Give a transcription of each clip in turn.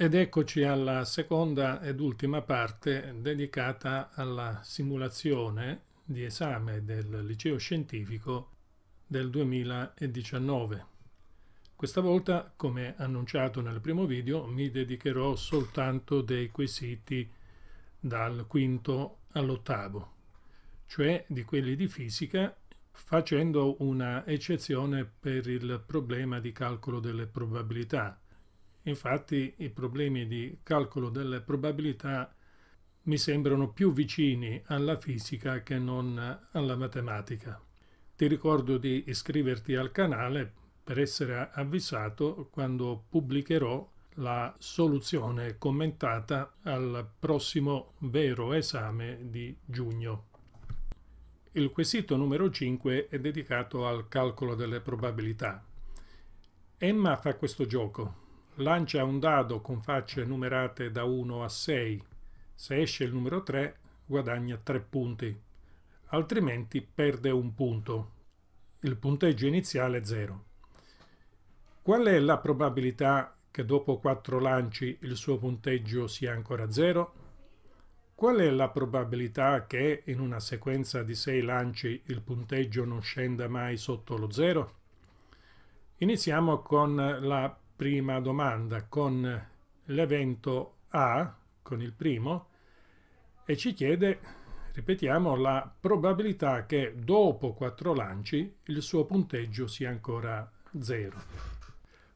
Ed eccoci alla seconda ed ultima parte dedicata alla simulazione di esame del liceo scientifico del 2019. Questa volta, come annunciato nel primo video, mi dedicherò soltanto dei quesiti dal quinto all'ottavo, cioè di quelli di fisica, facendo una eccezione per il problema di calcolo delle probabilità, Infatti i problemi di calcolo delle probabilità mi sembrano più vicini alla fisica che non alla matematica. Ti ricordo di iscriverti al canale per essere avvisato quando pubblicherò la soluzione commentata al prossimo vero esame di giugno. Il quesito numero 5 è dedicato al calcolo delle probabilità. Emma fa questo gioco, lancia un dado con facce numerate da 1 a 6. Se esce il numero 3 guadagna 3 punti, altrimenti perde un punto. Il punteggio iniziale è 0. Qual è la probabilità che dopo 4 lanci il suo punteggio sia ancora 0? Qual è la probabilità che in una sequenza di 6 lanci il punteggio non scenda mai sotto lo 0? Iniziamo con la prima domanda con l'evento A, con il primo, e ci chiede, ripetiamo, la probabilità che dopo quattro lanci il suo punteggio sia ancora zero.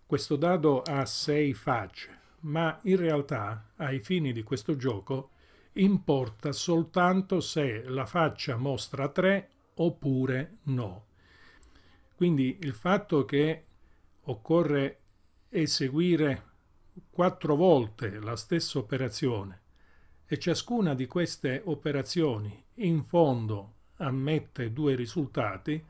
Questo dado ha sei facce, ma in realtà, ai fini di questo gioco, importa soltanto se la faccia mostra 3 oppure no. Quindi il fatto che occorre e seguire quattro volte la stessa operazione e ciascuna di queste operazioni in fondo ammette due risultati,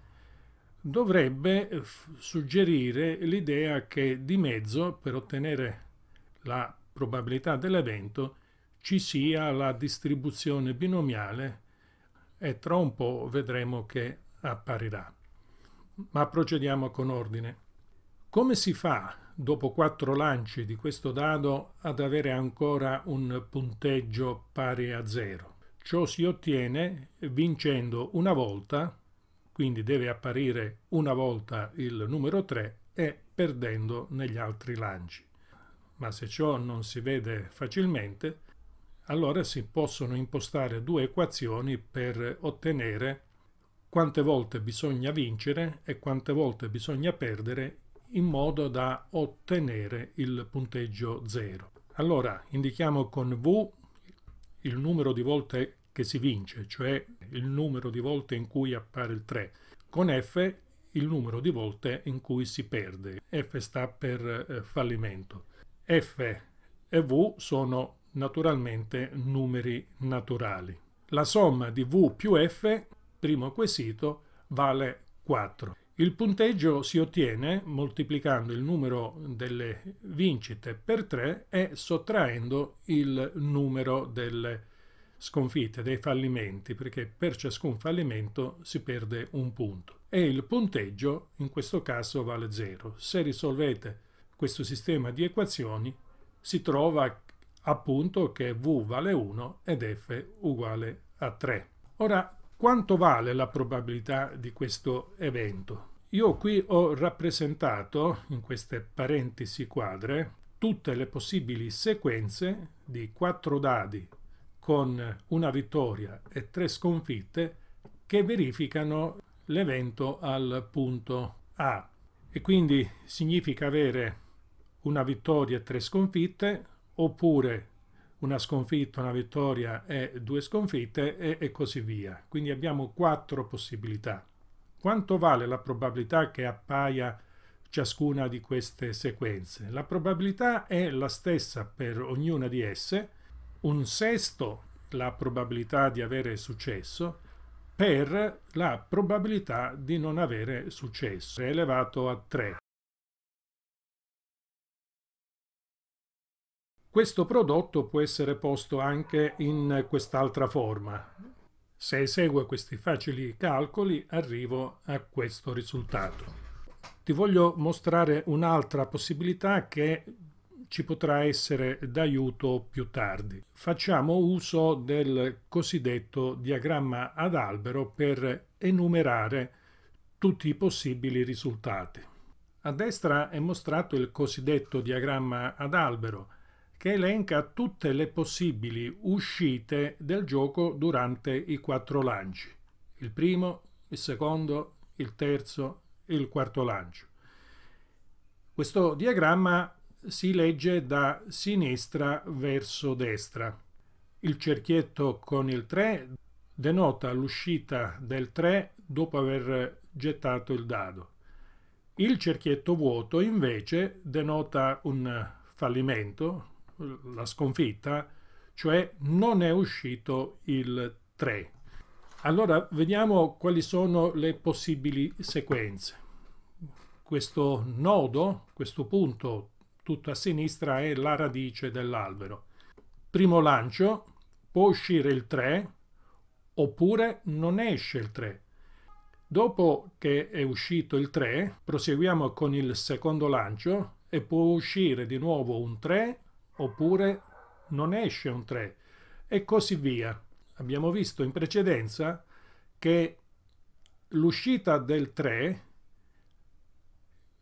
dovrebbe suggerire l'idea che di mezzo, per ottenere la probabilità dell'evento, ci sia la distribuzione binomiale e tra un po' vedremo che apparirà. Ma procediamo con ordine. Come si fa dopo quattro lanci di questo dado ad avere ancora un punteggio pari a zero? Ciò si ottiene vincendo una volta, quindi deve apparire una volta il numero 3 e perdendo negli altri lanci. Ma se ciò non si vede facilmente, allora si possono impostare due equazioni per ottenere quante volte bisogna vincere e quante volte bisogna perdere in modo da ottenere il punteggio 0. Allora indichiamo con V il numero di volte che si vince, cioè il numero di volte in cui appare il 3, con F il numero di volte in cui si perde. F sta per eh, fallimento. F e V sono naturalmente numeri naturali. La somma di V più F, primo quesito, vale 4. Il punteggio si ottiene moltiplicando il numero delle vincite per 3 e sottraendo il numero delle sconfitte, dei fallimenti, perché per ciascun fallimento si perde un punto. E il punteggio in questo caso vale 0. Se risolvete questo sistema di equazioni si trova appunto che V vale 1 ed F uguale a 3. Ora quanto vale la probabilità di questo evento? Io qui ho rappresentato, in queste parentesi quadre, tutte le possibili sequenze di quattro dadi con una vittoria e tre sconfitte che verificano l'evento al punto A. E quindi significa avere una vittoria e tre sconfitte oppure una sconfitta, una vittoria e due sconfitte e, e così via. Quindi abbiamo quattro possibilità. Quanto vale la probabilità che appaia ciascuna di queste sequenze? La probabilità è la stessa per ognuna di esse, un sesto la probabilità di avere successo per la probabilità di non avere successo, è elevato a 3. Questo prodotto può essere posto anche in quest'altra forma. Se eseguo questi facili calcoli arrivo a questo risultato. Ti voglio mostrare un'altra possibilità che ci potrà essere d'aiuto più tardi. Facciamo uso del cosiddetto diagramma ad albero per enumerare tutti i possibili risultati. A destra è mostrato il cosiddetto diagramma ad albero, che elenca tutte le possibili uscite del gioco durante i quattro lanci. Il primo, il secondo, il terzo e il quarto lancio. Questo diagramma si legge da sinistra verso destra. Il cerchietto con il 3 denota l'uscita del 3 dopo aver gettato il dado. Il cerchietto vuoto invece denota un fallimento, la sconfitta, cioè non è uscito il 3. Allora vediamo quali sono le possibili sequenze. Questo nodo, questo punto tutto a sinistra è la radice dell'albero. Primo lancio può uscire il 3 oppure non esce il 3. Dopo che è uscito il 3 proseguiamo con il secondo lancio e può uscire di nuovo un 3 oppure non esce un 3 e così via. Abbiamo visto in precedenza che l'uscita del 3,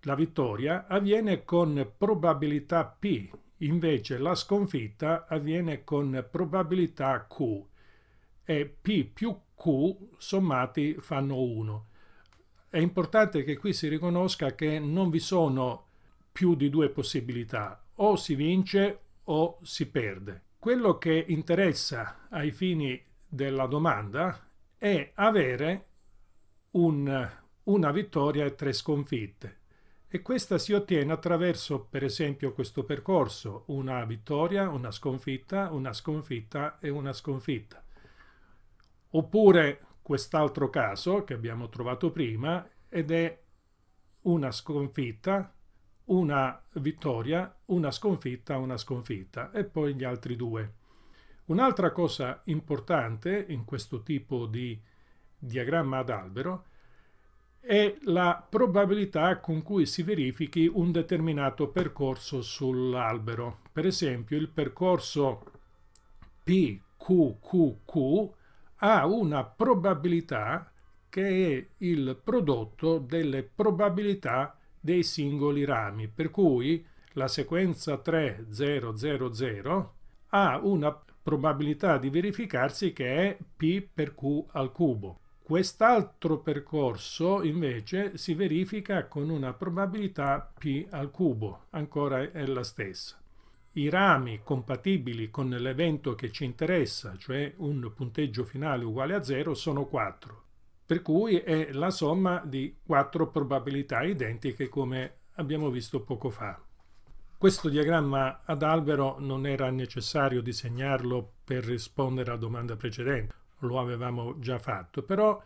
la vittoria, avviene con probabilità P, invece la sconfitta avviene con probabilità Q e P più Q sommati fanno 1. È importante che qui si riconosca che non vi sono più di due possibilità, o si vince o si perde. Quello che interessa ai fini della domanda è avere un, una vittoria e tre sconfitte e questa si ottiene attraverso per esempio questo percorso una vittoria, una sconfitta, una sconfitta e una sconfitta. Oppure quest'altro caso che abbiamo trovato prima ed è una sconfitta una vittoria, una sconfitta, una sconfitta e poi gli altri due. Un'altra cosa importante in questo tipo di diagramma ad albero è la probabilità con cui si verifichi un determinato percorso sull'albero. Per esempio il percorso PQQQ ha una probabilità che è il prodotto delle probabilità dei singoli rami, per cui la sequenza 3000 ha una probabilità di verificarsi che è p per q al cubo. Quest'altro percorso invece si verifica con una probabilità p al cubo, ancora è la stessa. I rami compatibili con l'evento che ci interessa, cioè un punteggio finale uguale a 0, sono 4 per cui è la somma di quattro probabilità identiche come abbiamo visto poco fa. Questo diagramma ad albero non era necessario disegnarlo per rispondere alla domanda precedente, lo avevamo già fatto, però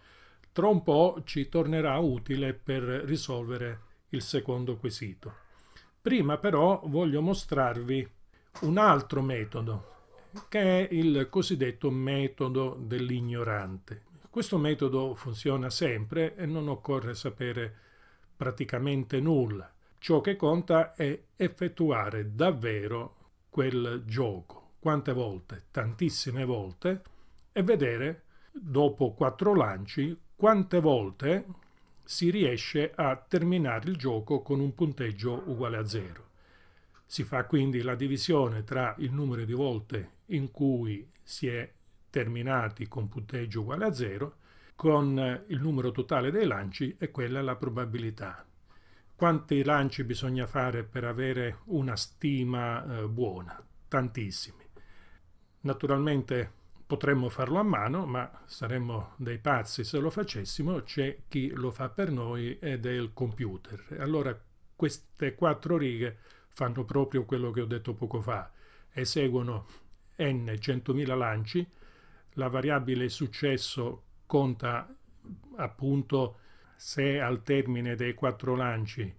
tra un po' ci tornerà utile per risolvere il secondo quesito. Prima però voglio mostrarvi un altro metodo, che è il cosiddetto metodo dell'ignorante. Questo metodo funziona sempre e non occorre sapere praticamente nulla. Ciò che conta è effettuare davvero quel gioco. Quante volte? Tantissime volte. E vedere, dopo quattro lanci, quante volte si riesce a terminare il gioco con un punteggio uguale a zero. Si fa quindi la divisione tra il numero di volte in cui si è terminati con punteggio uguale a 0, con eh, il numero totale dei lanci e quella è la probabilità. Quanti lanci bisogna fare per avere una stima eh, buona? Tantissimi. Naturalmente potremmo farlo a mano, ma saremmo dei pazzi se lo facessimo, c'è chi lo fa per noi ed è il computer. Allora queste quattro righe fanno proprio quello che ho detto poco fa, eseguono n 100.000 lanci, la variabile successo conta appunto se al termine dei quattro lanci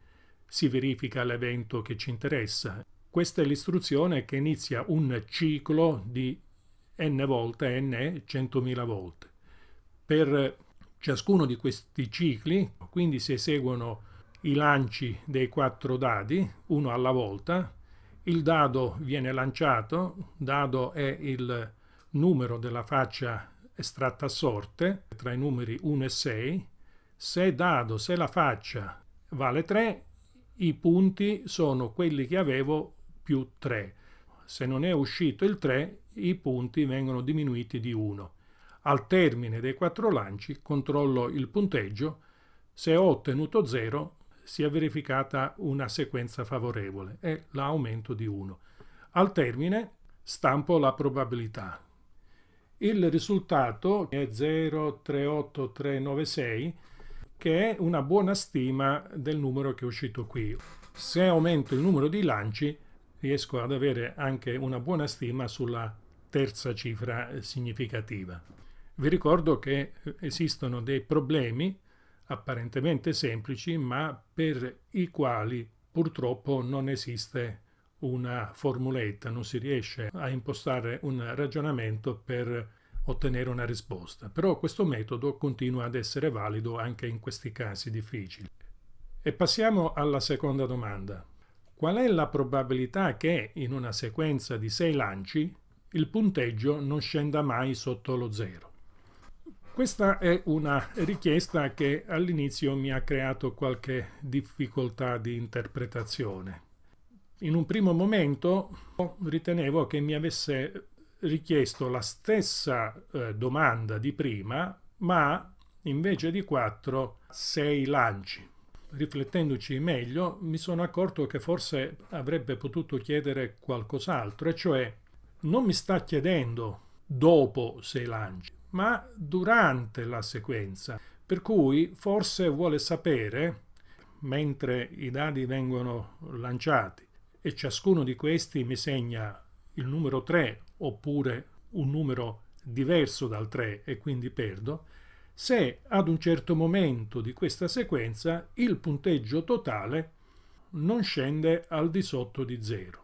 si verifica l'evento che ci interessa. Questa è l'istruzione che inizia un ciclo di n volte, n 100.000 volte. Per ciascuno di questi cicli, quindi si eseguono i lanci dei quattro dadi, uno alla volta, il dado viene lanciato, dado è il numero della faccia estratta a sorte tra i numeri 1 e 6. Se dado, se la faccia vale 3, i punti sono quelli che avevo più 3. Se non è uscito il 3, i punti vengono diminuiti di 1. Al termine dei quattro lanci controllo il punteggio. Se ho ottenuto 0, si è verificata una sequenza favorevole e l'aumento di 1. Al termine stampo la probabilità. Il risultato è 038396 che è una buona stima del numero che è uscito qui. Se aumento il numero di lanci riesco ad avere anche una buona stima sulla terza cifra significativa. Vi ricordo che esistono dei problemi apparentemente semplici ma per i quali purtroppo non esiste una formuletta, non si riesce a impostare un ragionamento per ottenere una risposta. Però questo metodo continua ad essere valido anche in questi casi difficili. E passiamo alla seconda domanda. Qual è la probabilità che in una sequenza di sei lanci il punteggio non scenda mai sotto lo zero? Questa è una richiesta che all'inizio mi ha creato qualche difficoltà di interpretazione. In un primo momento ritenevo che mi avesse richiesto la stessa eh, domanda di prima, ma invece di 4, 6 lanci. Riflettendoci meglio, mi sono accorto che forse avrebbe potuto chiedere qualcos'altro, e cioè non mi sta chiedendo dopo 6 lanci, ma durante la sequenza. Per cui forse vuole sapere, mentre i dadi vengono lanciati, e ciascuno di questi mi segna il numero 3 oppure un numero diverso dal 3 e quindi perdo, se ad un certo momento di questa sequenza il punteggio totale non scende al di sotto di 0.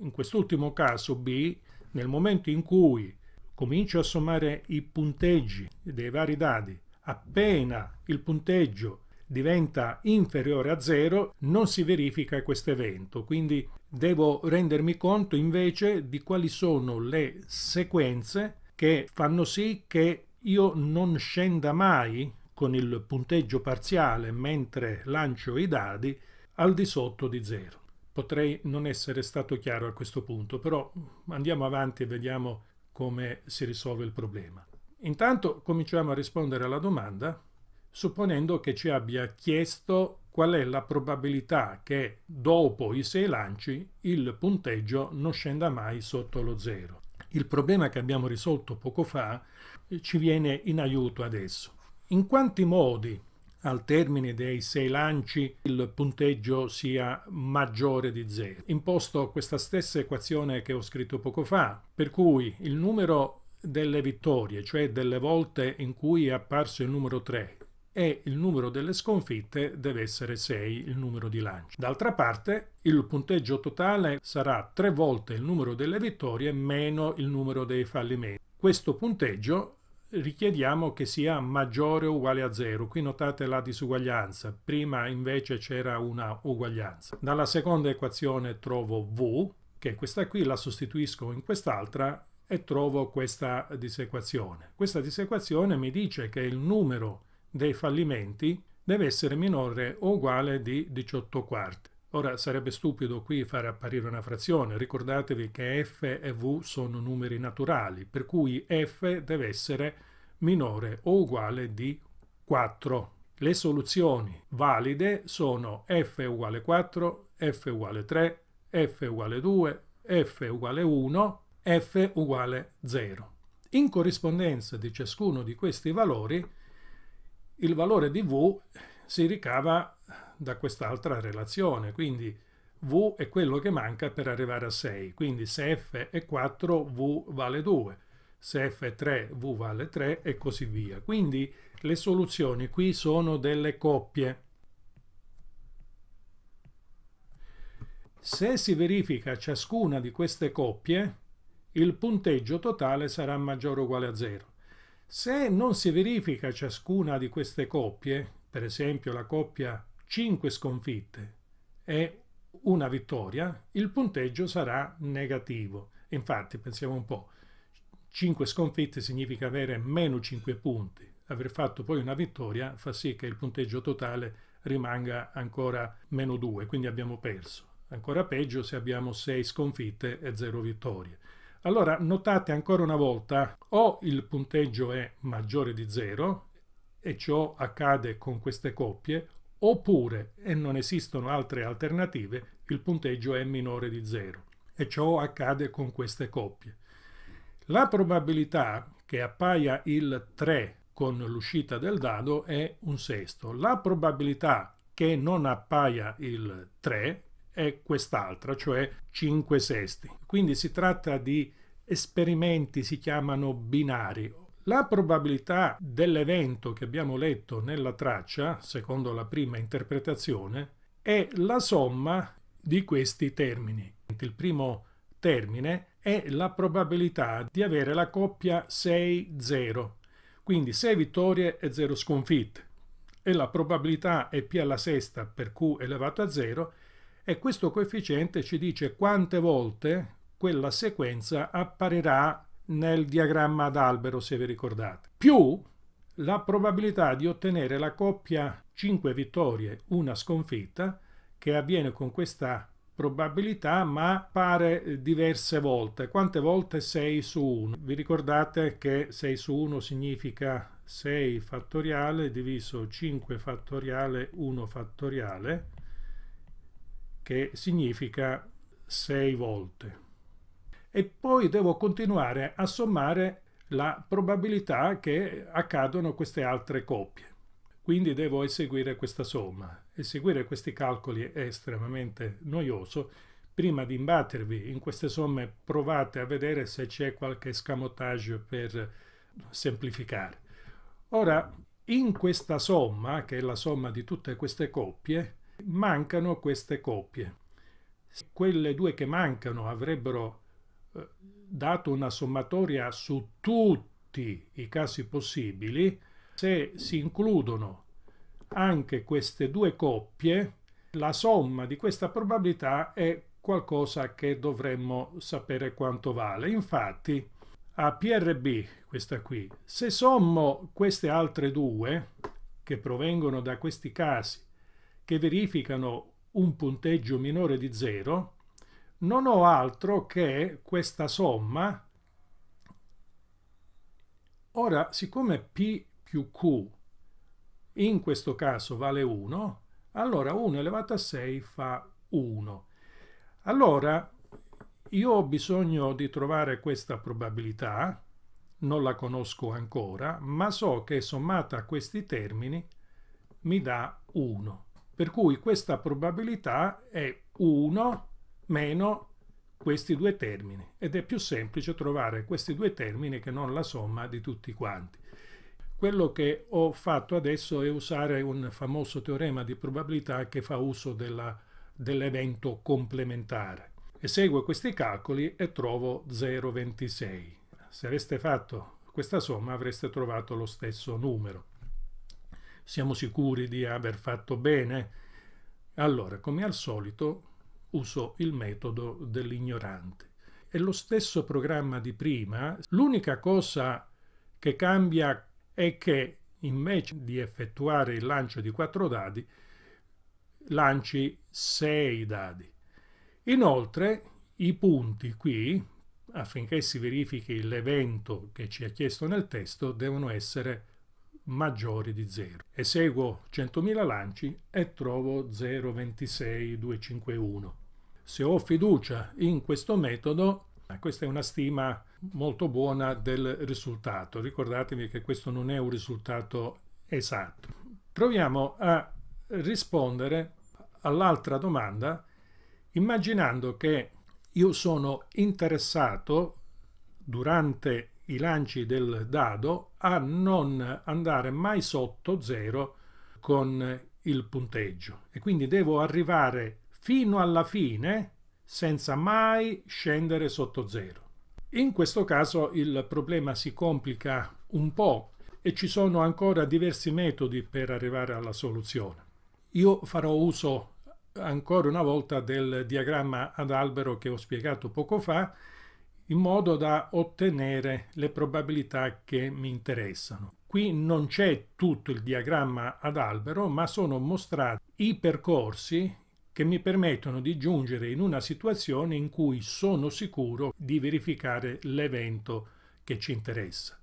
In quest'ultimo caso B, nel momento in cui comincio a sommare i punteggi dei vari dadi, appena il punteggio diventa inferiore a 0 non si verifica questo evento, quindi devo rendermi conto invece di quali sono le sequenze che fanno sì che io non scenda mai con il punteggio parziale mentre lancio i dadi al di sotto di zero. Potrei non essere stato chiaro a questo punto, però andiamo avanti e vediamo come si risolve il problema. Intanto cominciamo a rispondere alla domanda supponendo che ci abbia chiesto qual è la probabilità che dopo i sei lanci il punteggio non scenda mai sotto lo zero. Il problema che abbiamo risolto poco fa eh, ci viene in aiuto adesso. In quanti modi al termine dei sei lanci il punteggio sia maggiore di zero? Imposto questa stessa equazione che ho scritto poco fa, per cui il numero delle vittorie, cioè delle volte in cui è apparso il numero 3, e il numero delle sconfitte deve essere 6, il numero di lanci. D'altra parte, il punteggio totale sarà 3 volte il numero delle vittorie meno il numero dei fallimenti. Questo punteggio richiediamo che sia maggiore o uguale a 0. Qui notate la disuguaglianza, prima invece c'era una uguaglianza. Dalla seconda equazione trovo V, che è questa qui la sostituisco in quest'altra e trovo questa disequazione. Questa disequazione mi dice che il numero dei fallimenti deve essere minore o uguale di 18 quarti. Ora sarebbe stupido qui fare apparire una frazione, ricordatevi che f e v sono numeri naturali, per cui f deve essere minore o uguale di 4. Le soluzioni valide sono f uguale 4, f uguale 3, f uguale 2, f uguale 1, f uguale 0. In corrispondenza di ciascuno di questi valori il valore di V si ricava da quest'altra relazione, quindi V è quello che manca per arrivare a 6, quindi se F è 4 V vale 2, se F è 3 V vale 3 e così via. Quindi le soluzioni qui sono delle coppie. Se si verifica ciascuna di queste coppie, il punteggio totale sarà maggiore o uguale a 0. Se non si verifica ciascuna di queste coppie, per esempio la coppia 5 sconfitte e una vittoria, il punteggio sarà negativo. Infatti, pensiamo un po', 5 sconfitte significa avere meno 5 punti. Aver fatto poi una vittoria fa sì che il punteggio totale rimanga ancora meno 2, quindi abbiamo perso. Ancora peggio se abbiamo 6 sconfitte e 0 vittorie. Allora notate ancora una volta o il punteggio è maggiore di 0 e ciò accade con queste coppie oppure, e non esistono altre alternative, il punteggio è minore di 0 e ciò accade con queste coppie. La probabilità che appaia il 3 con l'uscita del dado è un sesto. La probabilità che non appaia il 3 è quest'altra, cioè 5 sesti. Quindi si tratta di esperimenti si chiamano binari. La probabilità dell'evento che abbiamo letto nella traccia, secondo la prima interpretazione, è la somma di questi termini. Il primo termine è la probabilità di avere la coppia 6-0, quindi 6 vittorie e 0 sconfitte. E la probabilità è P alla sesta per Q elevato a 0 e questo coefficiente ci dice quante volte quella sequenza apparirà nel diagramma ad albero, se vi ricordate, più la probabilità di ottenere la coppia 5 vittorie, una sconfitta, che avviene con questa probabilità ma pare diverse volte. Quante volte 6 su 1? Vi ricordate che 6 su 1 significa 6 fattoriale diviso 5 fattoriale 1 fattoriale che significa 6 volte e poi devo continuare a sommare la probabilità che accadano queste altre coppie. Quindi devo eseguire questa somma. Eseguire questi calcoli è estremamente noioso. Prima di imbattervi in queste somme provate a vedere se c'è qualche escamotage per semplificare. Ora, in questa somma, che è la somma di tutte queste coppie, mancano queste coppie. Quelle due che mancano avrebbero dato una sommatoria su tutti i casi possibili, se si includono anche queste due coppie, la somma di questa probabilità è qualcosa che dovremmo sapere quanto vale. Infatti, a PRB, questa qui, se sommo queste altre due, che provengono da questi casi, che verificano un punteggio minore di 0, non ho altro che questa somma. Ora, siccome P più Q in questo caso vale 1, allora 1 elevato a 6 fa 1. Allora, io ho bisogno di trovare questa probabilità, non la conosco ancora, ma so che sommata a questi termini mi dà 1. Per cui questa probabilità è 1 meno questi due termini ed è più semplice trovare questi due termini che non la somma di tutti quanti. Quello che ho fatto adesso è usare un famoso teorema di probabilità che fa uso dell'evento complementare. Eseguo questi calcoli e trovo 0,26. Se aveste fatto questa somma avreste trovato lo stesso numero. Siamo sicuri di aver fatto bene? Allora, come al solito, usò il metodo dell'ignorante. È lo stesso programma di prima, l'unica cosa che cambia è che invece di effettuare il lancio di quattro dadi, lanci sei dadi. Inoltre i punti qui, affinché si verifichi l'evento che ci è chiesto nel testo, devono essere maggiori di 0. Eseguo 100.000 lanci e trovo 0,26251. Se ho fiducia in questo metodo, eh, questa è una stima molto buona del risultato. Ricordatevi che questo non è un risultato esatto. Proviamo a rispondere all'altra domanda immaginando che io sono interessato durante i lanci del dado a non andare mai sotto zero con il punteggio e quindi devo arrivare fino alla fine senza mai scendere sotto zero. In questo caso il problema si complica un po' e ci sono ancora diversi metodi per arrivare alla soluzione. Io farò uso ancora una volta del diagramma ad albero che ho spiegato poco fa in modo da ottenere le probabilità che mi interessano. Qui non c'è tutto il diagramma ad albero, ma sono mostrati i percorsi che mi permettono di giungere in una situazione in cui sono sicuro di verificare l'evento che ci interessa.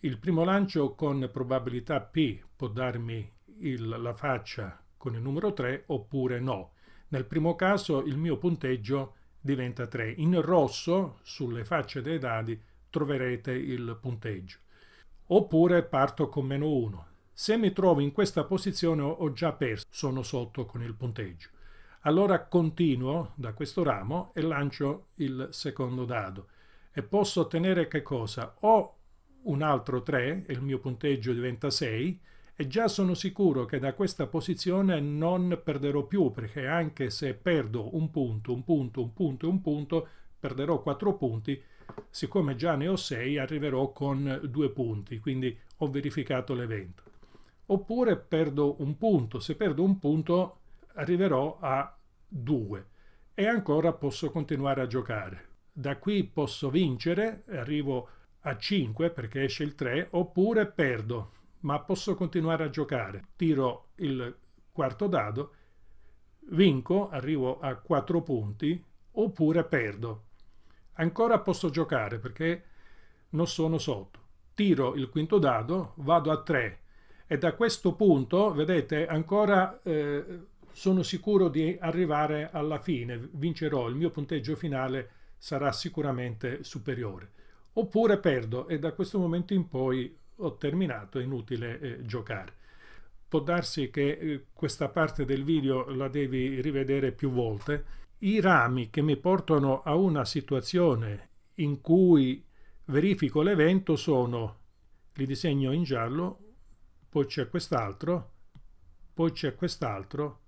Il primo lancio con probabilità P può darmi il, la faccia con il numero 3 oppure no. Nel primo caso il mio punteggio diventa 3. In rosso sulle facce dei dadi troverete il punteggio. Oppure parto con meno 1. Se mi trovo in questa posizione ho già perso, sono sotto con il punteggio allora continuo da questo ramo e lancio il secondo dado e posso ottenere che cosa? Ho un altro 3 e il mio punteggio diventa 6 e già sono sicuro che da questa posizione non perderò più perché anche se perdo un punto, un punto, un punto un punto perderò 4 punti siccome già ne ho 6 arriverò con 2 punti quindi ho verificato l'evento oppure perdo un punto se perdo un punto arriverò a 2 e ancora posso continuare a giocare. Da qui posso vincere, arrivo a 5 perché esce il 3, oppure perdo, ma posso continuare a giocare. Tiro il quarto dado, vinco, arrivo a 4 punti, oppure perdo. Ancora posso giocare perché non sono sotto. Tiro il quinto dado, vado a 3 e da questo punto, vedete, ancora... Eh, sono sicuro di arrivare alla fine, vincerò, il mio punteggio finale sarà sicuramente superiore. Oppure perdo e da questo momento in poi ho terminato, è inutile eh, giocare. Può darsi che eh, questa parte del video la devi rivedere più volte. I rami che mi portano a una situazione in cui verifico l'evento sono, li disegno in giallo, poi c'è quest'altro, poi c'è quest'altro,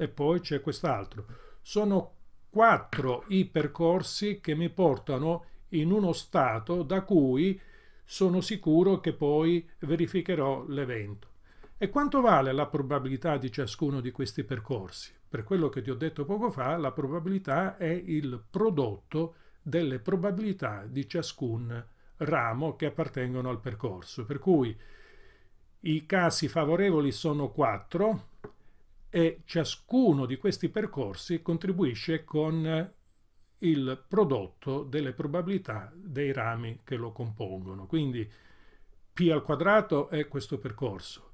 e poi c'è quest'altro. Sono quattro i percorsi che mi portano in uno stato da cui sono sicuro che poi verificherò l'evento. E quanto vale la probabilità di ciascuno di questi percorsi? Per quello che ti ho detto poco fa, la probabilità è il prodotto delle probabilità di ciascun ramo che appartengono al percorso. Per cui i casi favorevoli sono 4, e ciascuno di questi percorsi contribuisce con eh, il prodotto delle probabilità dei rami che lo compongono. Quindi P al quadrato è questo percorso,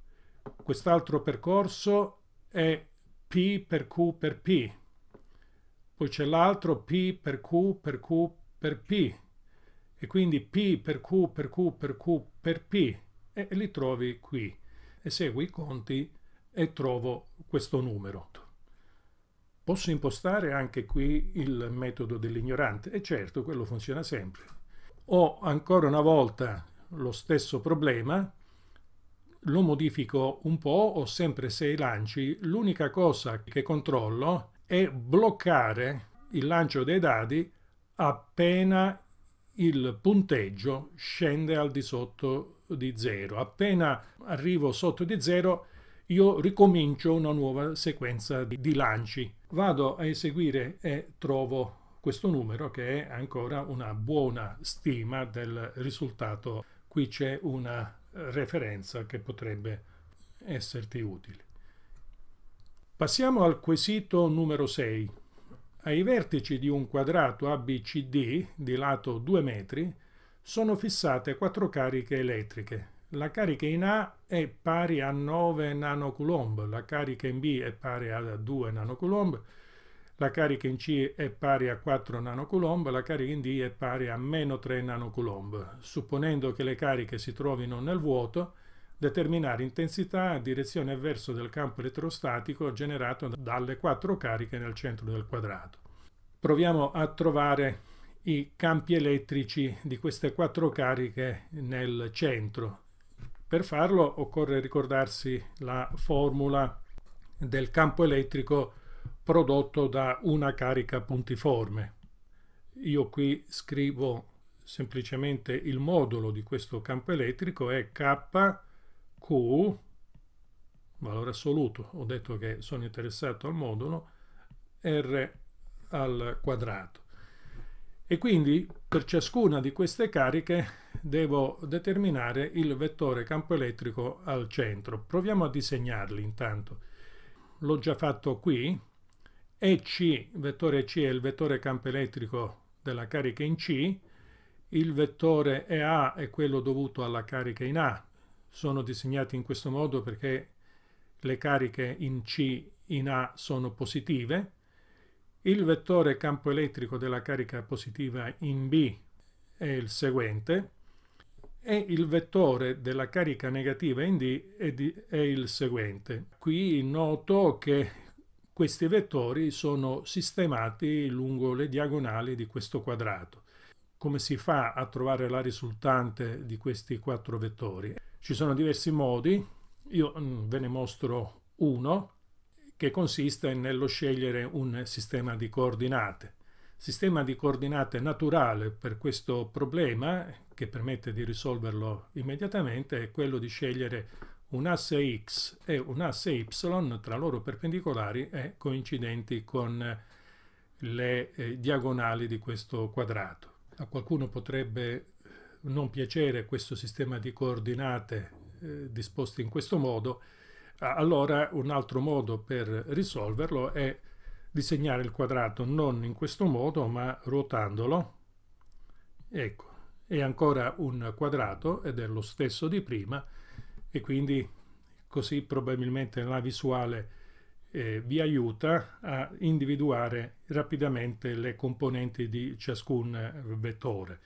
quest'altro percorso è P per Q per P, poi c'è l'altro P per Q per Q per P, e quindi P per Q per Q per Q per P, e li trovi qui, e segui i conti e trovo questo numero. Posso impostare anche qui il metodo dell'ignorante e certo quello funziona sempre. Ho ancora una volta lo stesso problema, lo modifico un po', ho sempre sei lanci, l'unica cosa che controllo è bloccare il lancio dei dadi appena il punteggio scende al di sotto di zero. Appena arrivo sotto di zero, io ricomincio una nuova sequenza di, di lanci. Vado a eseguire e trovo questo numero che è ancora una buona stima del risultato. Qui c'è una referenza che potrebbe esserti utile. Passiamo al quesito numero 6. Ai vertici di un quadrato ABCD di lato 2 metri sono fissate quattro cariche elettriche la carica in A è pari a 9 nanocoulomb, la carica in B è pari a 2 nanocoulomb, la carica in C è pari a 4 nanocoulomb, la carica in D è pari a meno 3 nanocoulomb. Supponendo che le cariche si trovino nel vuoto, determinare intensità, direzione e verso del campo elettrostatico generato dalle quattro cariche nel centro del quadrato. Proviamo a trovare i campi elettrici di queste quattro cariche nel centro. Per farlo occorre ricordarsi la formula del campo elettrico prodotto da una carica puntiforme. Io qui scrivo semplicemente il modulo di questo campo elettrico è KQ valore assoluto, ho detto che sono interessato al modulo, R al quadrato e quindi per ciascuna di queste cariche devo determinare il vettore campo elettrico al centro. Proviamo a disegnarli intanto. L'ho già fatto qui. EC, vettore C è il vettore campo elettrico della carica in C, il vettore EA è quello dovuto alla carica in A. Sono disegnati in questo modo perché le cariche in C in A sono positive il vettore campo elettrico della carica positiva in B è il seguente e il vettore della carica negativa in D è, di, è il seguente. Qui noto che questi vettori sono sistemati lungo le diagonali di questo quadrato. Come si fa a trovare la risultante di questi quattro vettori? Ci sono diversi modi, io mm, ve ne mostro uno che consiste nello scegliere un sistema di coordinate. Sistema di coordinate naturale per questo problema, che permette di risolverlo immediatamente, è quello di scegliere un asse x e un asse y tra loro perpendicolari e coincidenti con le eh, diagonali di questo quadrato. A qualcuno potrebbe eh, non piacere questo sistema di coordinate eh, disposte in questo modo, Ah, allora un altro modo per risolverlo è disegnare il quadrato non in questo modo ma ruotandolo. Ecco, è ancora un quadrato ed è lo stesso di prima e quindi così probabilmente la visuale eh, vi aiuta a individuare rapidamente le componenti di ciascun vettore.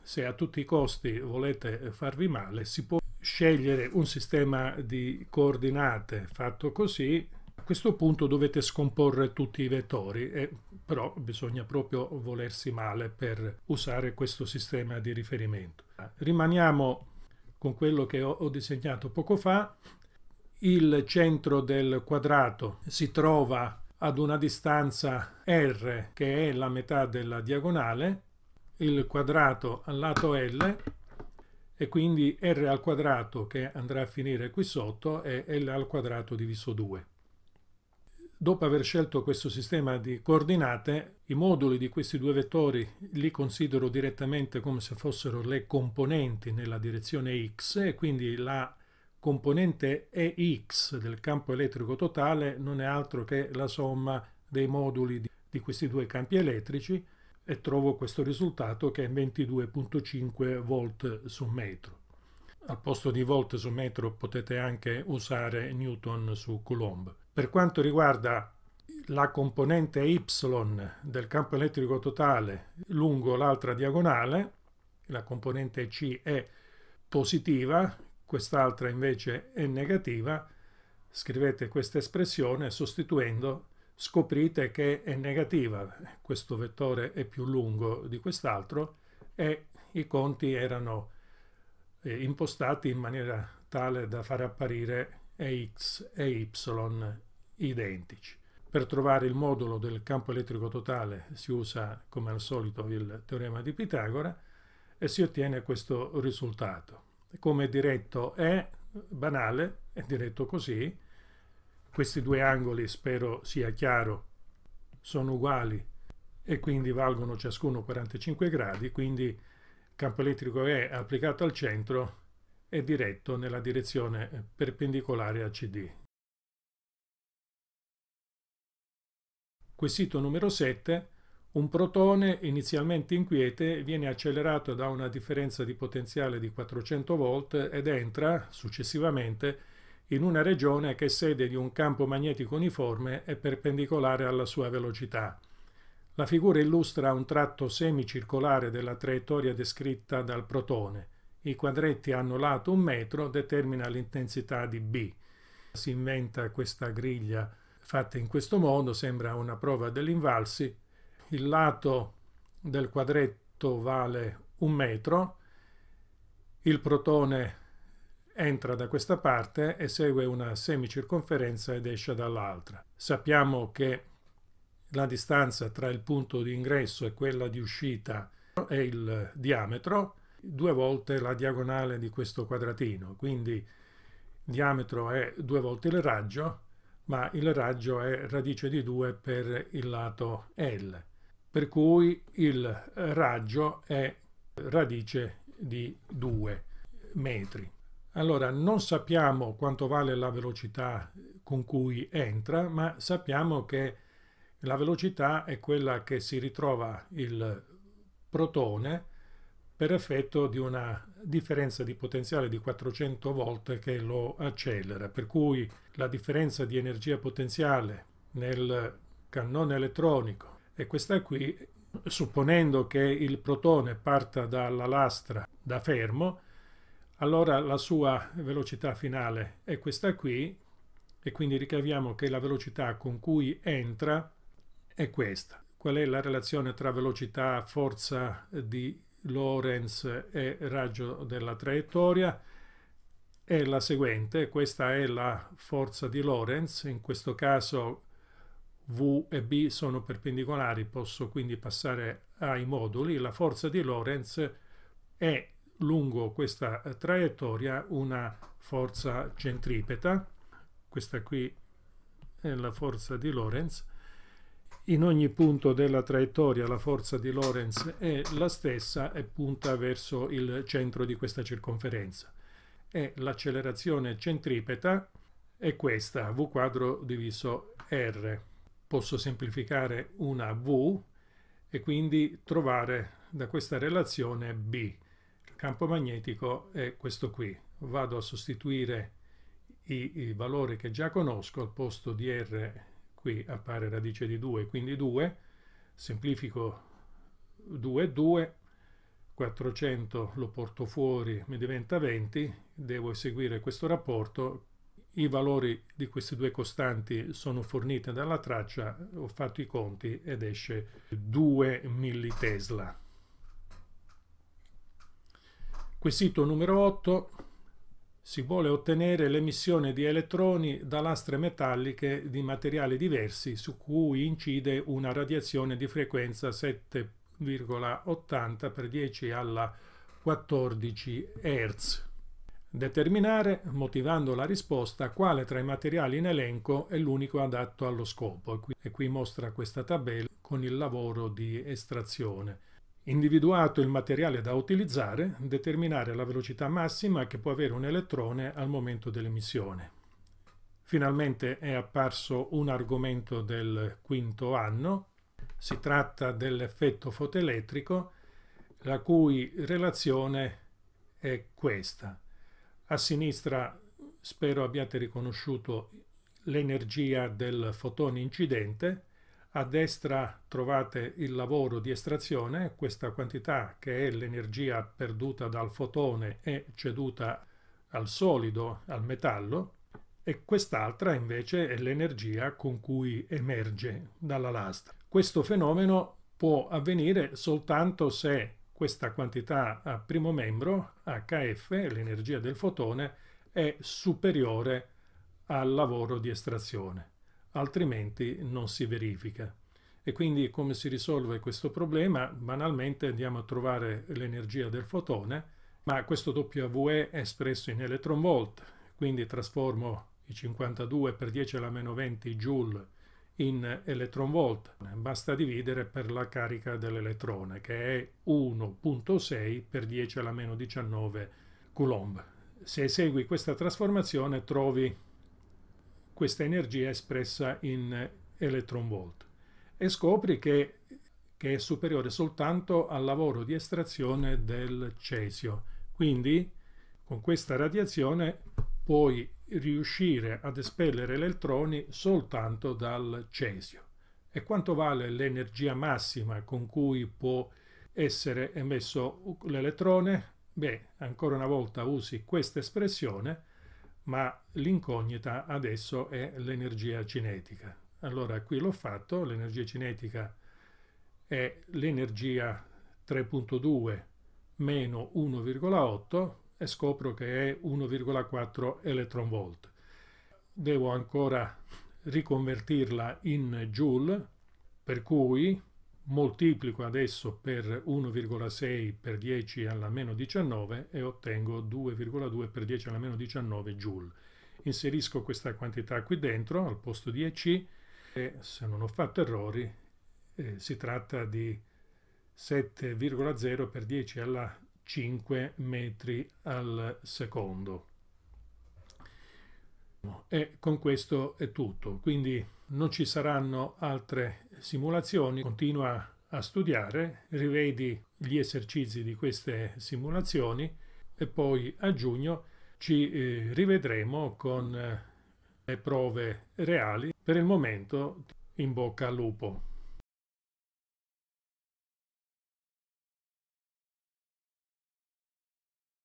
Se a tutti i costi volete farvi male si può scegliere un sistema di coordinate fatto così, a questo punto dovete scomporre tutti i vettori, e, però bisogna proprio volersi male per usare questo sistema di riferimento. Rimaniamo con quello che ho, ho disegnato poco fa. Il centro del quadrato si trova ad una distanza r che è la metà della diagonale, il quadrato al lato L e quindi r al quadrato che andrà a finire qui sotto è l al quadrato diviso 2. Dopo aver scelto questo sistema di coordinate, i moduli di questi due vettori li considero direttamente come se fossero le componenti nella direzione x e quindi la componente EX del campo elettrico totale non è altro che la somma dei moduli di, di questi due campi elettrici e trovo questo risultato che è 22.5 volt su metro. Al posto di volt su metro potete anche usare newton su coulomb. Per quanto riguarda la componente y del campo elettrico totale lungo l'altra diagonale, la componente C è positiva, quest'altra invece è negativa, scrivete questa espressione sostituendo scoprite che è negativa, questo vettore è più lungo di quest'altro e i conti erano eh, impostati in maniera tale da far apparire x e y identici. Per trovare il modulo del campo elettrico totale si usa come al solito il teorema di Pitagora e si ottiene questo risultato. Come diretto è banale, è diretto così, questi due angoli, spero sia chiaro, sono uguali e quindi valgono ciascuno 45 gradi, quindi il campo elettrico E applicato al centro è diretto nella direzione perpendicolare a CD. Quesito numero 7. Un protone inizialmente inquiete viene accelerato da una differenza di potenziale di 400 V ed entra, successivamente, in una regione che è sede di un campo magnetico uniforme e perpendicolare alla sua velocità. La figura illustra un tratto semicircolare della traiettoria descritta dal protone. I quadretti hanno lato un metro, determina l'intensità di B. Si inventa questa griglia fatta in questo modo, sembra una prova dell'invalsi. Il lato del quadretto vale un metro, il protone entra da questa parte e segue una semicirconferenza ed esce dall'altra. Sappiamo che la distanza tra il punto di ingresso e quella di uscita è il diametro, due volte la diagonale di questo quadratino, quindi il diametro è due volte il raggio, ma il raggio è radice di 2 per il lato L, per cui il raggio è radice di 2 metri. Allora, non sappiamo quanto vale la velocità con cui entra, ma sappiamo che la velocità è quella che si ritrova il protone per effetto di una differenza di potenziale di 400 volte che lo accelera, per cui la differenza di energia potenziale nel cannone elettronico è questa qui, supponendo che il protone parta dalla lastra da fermo, allora la sua velocità finale è questa qui e quindi ricaviamo che la velocità con cui entra è questa. Qual è la relazione tra velocità, forza di Lorentz e raggio della traiettoria? È la seguente, questa è la forza di Lorentz, in questo caso V e B sono perpendicolari, posso quindi passare ai moduli. La forza di Lorentz è lungo questa eh, traiettoria una forza centripeta, questa qui è la forza di Lorentz, in ogni punto della traiettoria la forza di Lorentz è la stessa e punta verso il centro di questa circonferenza. E l'accelerazione centripeta è questa, v quadro diviso r. Posso semplificare una v e quindi trovare da questa relazione b campo magnetico è questo qui. Vado a sostituire i, i valori che già conosco, al posto di R qui appare radice di 2, quindi 2, semplifico 2, e 2, 400 lo porto fuori, mi diventa 20, devo eseguire questo rapporto, i valori di queste due costanti sono forniti dalla traccia, ho fatto i conti ed esce 2 millitesla. Quesito numero 8. Si vuole ottenere l'emissione di elettroni da lastre metalliche di materiali diversi su cui incide una radiazione di frequenza 7,80 per 10 alla 14 Hz. Determinare, motivando la risposta, quale tra i materiali in elenco è l'unico adatto allo scopo. E qui, e qui mostra questa tabella con il lavoro di estrazione individuato il materiale da utilizzare, determinare la velocità massima che può avere un elettrone al momento dell'emissione. Finalmente è apparso un argomento del quinto anno, si tratta dell'effetto fotoelettrico, la cui relazione è questa. A sinistra spero abbiate riconosciuto l'energia del fotone incidente, a destra trovate il lavoro di estrazione, questa quantità che è l'energia perduta dal fotone e ceduta al solido, al metallo, e quest'altra invece è l'energia con cui emerge dalla lastra. Questo fenomeno può avvenire soltanto se questa quantità a primo membro, HF, l'energia del fotone, è superiore al lavoro di estrazione altrimenti non si verifica. E quindi come si risolve questo problema? Banalmente andiamo a trovare l'energia del fotone, ma questo WE è espresso in electron volt, quindi trasformo i 52 per 10 alla meno 20 joule in electron volt. Basta dividere per la carica dell'elettrone, che è 1.6 per 10 alla meno 19 coulomb. Se esegui questa trasformazione trovi questa energia espressa in electron volt e scopri che, che è superiore soltanto al lavoro di estrazione del cesio. Quindi con questa radiazione puoi riuscire ad espellere elettroni soltanto dal cesio. E quanto vale l'energia massima con cui può essere emesso l'elettrone? Beh, ancora una volta usi questa espressione ma l'incognita adesso è l'energia cinetica. Allora qui l'ho fatto, l'energia cinetica è l'energia 3.2 meno 1,8 e scopro che è 1,4 electron volt. Devo ancora riconvertirla in joule, per cui moltiplico adesso per 1,6 per 10 alla meno 19 e ottengo 2,2 per 10 alla meno 19 joule. Inserisco questa quantità qui dentro al posto di EC e se non ho fatto errori eh, si tratta di 7,0 per 10 alla 5 metri al secondo. E con questo è tutto. Quindi non ci saranno altre simulazioni, continua a studiare, rivedi gli esercizi di queste simulazioni e poi a giugno ci eh, rivedremo con eh, le prove reali. Per il momento in bocca al lupo.